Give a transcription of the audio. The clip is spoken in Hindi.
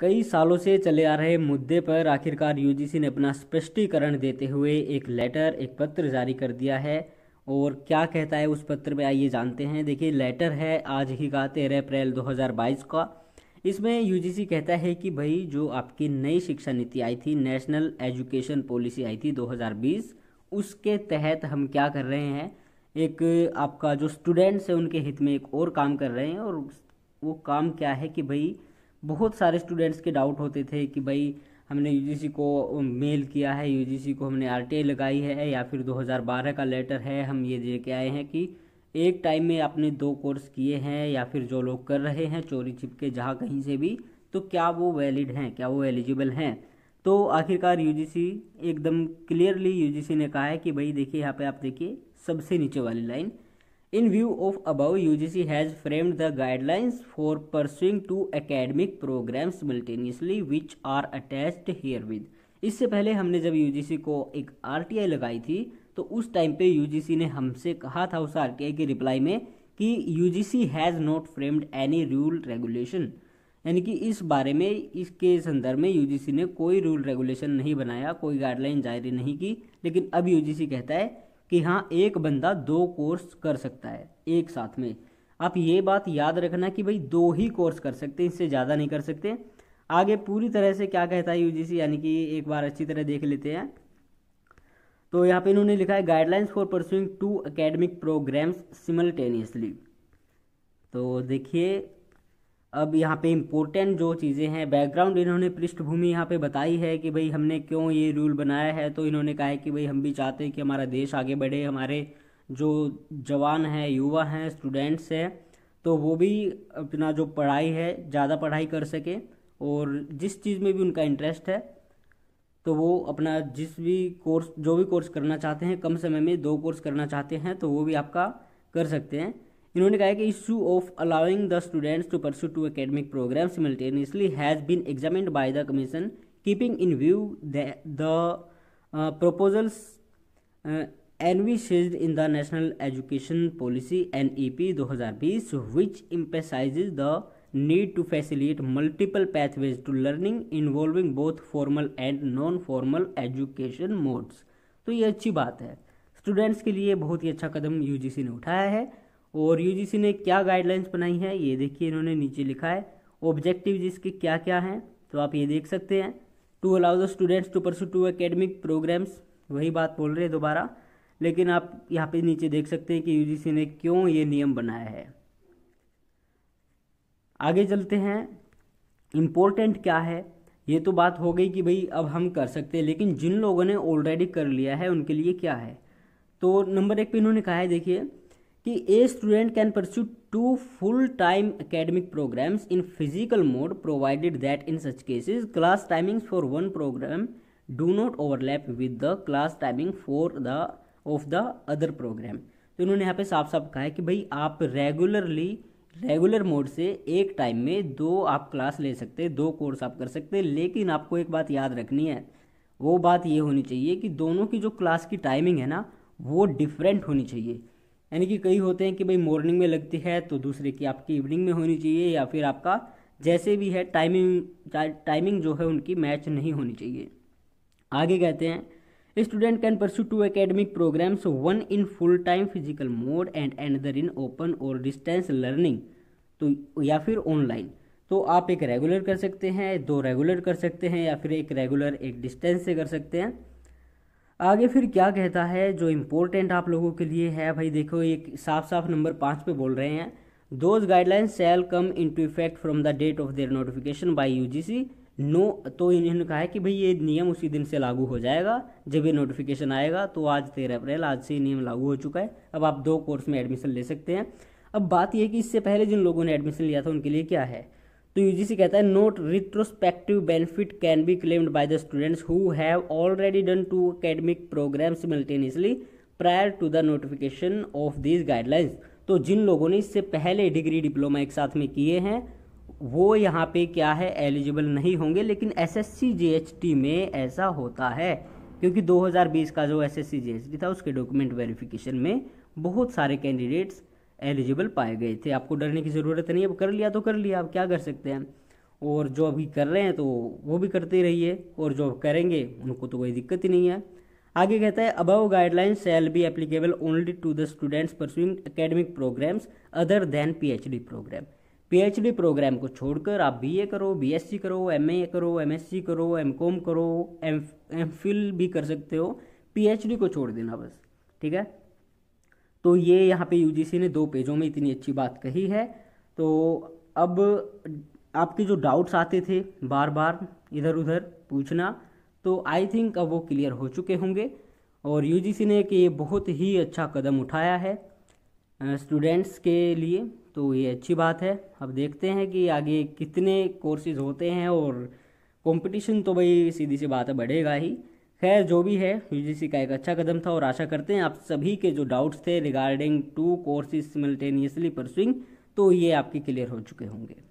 कई सालों से चले आ रहे मुद्दे पर आखिरकार यूजीसी ने अपना स्पष्टीकरण देते हुए एक लेटर एक पत्र जारी कर दिया है और क्या कहता है उस पत्र में आइए जानते हैं देखिए लेटर है आज ही का तेरह अप्रैल 2022 का इसमें यूजीसी कहता है कि भाई जो आपकी नई शिक्षा नीति आई थी नेशनल एजुकेशन पॉलिसी आई थी 2020 उसके तहत हम क्या कर रहे हैं एक आपका जो स्टूडेंट्स है उनके हित में एक और काम कर रहे हैं और वो काम क्या है कि भाई बहुत सारे स्टूडेंट्स के डाउट होते थे कि भाई हमने यू को मेल किया है यू को हमने आर लगाई है या फिर 2012 का लेटर है हम ये दे के आए हैं कि एक टाइम में आपने दो कोर्स किए हैं या फिर जो लोग कर रहे हैं चोरी छिपके जहाँ कहीं से भी तो क्या वो वैलिड हैं क्या वो एलिजिबल हैं तो आखिरकार यू एकदम क्लियरली यू ने कहा है कि भाई देखिए यहाँ पे आप देखिए सबसे नीचे वाली line in view above U G C has framed the guidelines for pursuing two academic programs simultaneously which are attached herewith इससे पहले हमने जब यू जी सी को एक आर टी आई लगाई थी तो उस टाइम पे सी ने हमसे कहा था उस आर टी आई के रिप्लाई में कि U G C has not framed any rule regulation यानी कि इस बारे में इसके संदर्भ में यूजीसी ने कोई रूल रेगुलेशन नहीं बनाया कोई गाइडलाइन जारी नहीं की लेकिन अब यूजीसी कहता है कि हाँ एक बंदा दो कोर्स कर सकता है एक साथ में आप ये बात याद रखना कि भाई दो ही कोर्स कर सकते हैं इससे ज़्यादा नहीं कर सकते आगे पूरी तरह से क्या कहता है यूजीसी यानी कि एक बार अच्छी तरह देख लेते हैं तो यहाँ पे इन्होंने लिखा है guidelines for pursuing two academic programs simultaneously तो देखिए अब यहाँ पे इम्पोर्टेंट जो चीज़ें हैं बैकग्राउंड इन्होंने पृष्ठभूमि यहाँ पे बताई है कि भाई हमने क्यों ये रूल बनाया है तो इन्होंने कहा है कि भाई हम भी चाहते हैं कि हमारा देश आगे बढ़े हमारे जो जवान हैं युवा हैं स्टूडेंट्स हैं तो वो भी अपना जो पढ़ाई है ज़्यादा पढ़ाई कर सके और जिस चीज़ में भी उनका इंटरेस्ट है तो वो अपना जिस भी कोर्स जो भी कोर्स करना चाहते हैं कम समय में दो कोर्स करना चाहते हैं तो वो भी आपका कर सकते हैं इन्होंने कहा है कि issue of allowing the students to pursue two academic program simultaneously has been examined by the commission keeping in view the proposals envisaged in the National Education Policy N E P दो हज़ार बीस which emphasizes the need to facilitate multiple pathways to learning involving both formal and non formal education modes तो ये अच्छी बात है स्टूडेंट्स के लिए बहुत ही अच्छा कदम यू जी सी ने उठाया है और यूजीसी ने क्या गाइडलाइंस बनाई है ये देखिए इन्होंने नीचे लिखा है ऑब्जेक्टिव इसके क्या क्या हैं तो आप ये देख सकते हैं to allow the students to pursue two academic programs वही बात बोल रहे हैं दोबारा लेकिन आप यहाँ पे नीचे देख सकते हैं कि यू ने क्यों ये नियम बनाया है आगे चलते हैं इम्पोर्टेंट क्या है ये तो बात हो गई कि भाई अब हम कर सकते हैं लेकिन जिन लोगों ने ऑलरेडी कर लिया है उनके लिए क्या है तो नंबर एक पे इन्होंने कहा है देखिए कि a student can pursue two full time academic programs in physical mode provided that in such cases class timings for one program do not overlap with the class timing for the of the other program तो इन्होंने यहाँ पे साफ साफ कहा है कि भाई आप रेगुलरली रेगुलर मोड से एक टाइम में दो आप क्लास ले सकते हैं दो कोर्स आप कर सकते हैं लेकिन आपको एक बात याद रखनी है वो बात ये होनी चाहिए कि दोनों की जो क्लास की टाइमिंग है ना वो डिफरेंट होनी चाहिए यानी कि कई होते हैं कि भाई मॉर्निंग में लगती है तो दूसरे की आपकी इवनिंग में होनी चाहिए या फिर आपका जैसे भी है टाइमिंग टाइमिंग जो है उनकी मैच नहीं होनी चाहिए आगे कहते हैं student can pursue two academic programs one in full time physical mode and other in open और डिस्टेंस लर्निंग तो या फिर ऑनलाइन तो आप एक रेगुलर कर सकते हैं दो रेगुलर कर सकते हैं या फिर एक रेगुलर एक डिस्टेंस से कर सकते हैं आगे फिर क्या कहता है जो इम्पोर्टेंट आप लोगों के लिए है भाई देखो एक साफ साफ नंबर पाँच पे बोल रहे हैं those guidelines shall come into effect from the date of their notification by U G C no तो इन्होंने कहा है कि भाई ये नियम उसी दिन से लागू हो जाएगा जब ये नोटिफिकेशन आएगा तो आज तेरह अप्रैल आज से ये नियम लागू हो चुका है अब आप दो कोर्स में एडमिशन ले सकते हैं अब बात यह कि इससे पहले जिन लोगों ने एडमिशन लिया था उनके लिए क्या है तो यूजीसी कहता है not retrospective benefit can be claimed by the students who have already done two academic program simultaneously prior to the notification of this guidelines तो जिन लोगों ने इससे पहले डिग्री डिप्लोमा एक साथ में किए हैं वो यहाँ पे क्या है एलिजिबल नहीं होंगे लेकिन एच टी में ऐसा होता है क्योंकि 2020 का जो एच टी था उसके डॉक्यूमेंट वेरिफिकेशन में बहुत सारे कैंडिडेट्स एलिजिबल पाए गए थे आपको डरने की ज़रूरत नहीं अब कर लिया तो कर लिया आप क्या कर सकते हैं और जो अभी कर रहे हैं तो वो भी करते रहिए और जो करेंगे उनको तो कोई दिक्कत ही नहीं है आगे कहता है above guidelines shall be applicable only to the students pursuing academic programs other than PhD program PhD program को छोड़कर आप बीए करो बीएससी करो एमए करो एमएससी करो एमकॉम करो एम एमफिल भी कर सकते हो पीएचडी को छोड़ देना बस ठीक है तो ये यहाँ पे यूजीसी ने दो पेजों में इतनी अच्छी बात कही है तो अब आपके जो डाउट्स आते थे बार बार इधर उधर पूछना तो आई थिंक अब वो क्लियर हो चुके होंगे और यूजीसी ने कि ये बहुत ही अच्छा कदम उठाया है स्टूडेंट्स के लिए तो ये अच्छी बात है अब देखते हैं कि आगे कितने कोर्सेज होते हैं और कंपटीशन तो भाई सीधी सी बात है बढ़ेगा ही खैर जो भी है यूजीसी का एक अच्छा कदम था और आशा करते हैं आप सभी के जो डाउट्स थे regarding two courses simultaneously pursuing तो ये आपके क्लियर हो चुके होंगे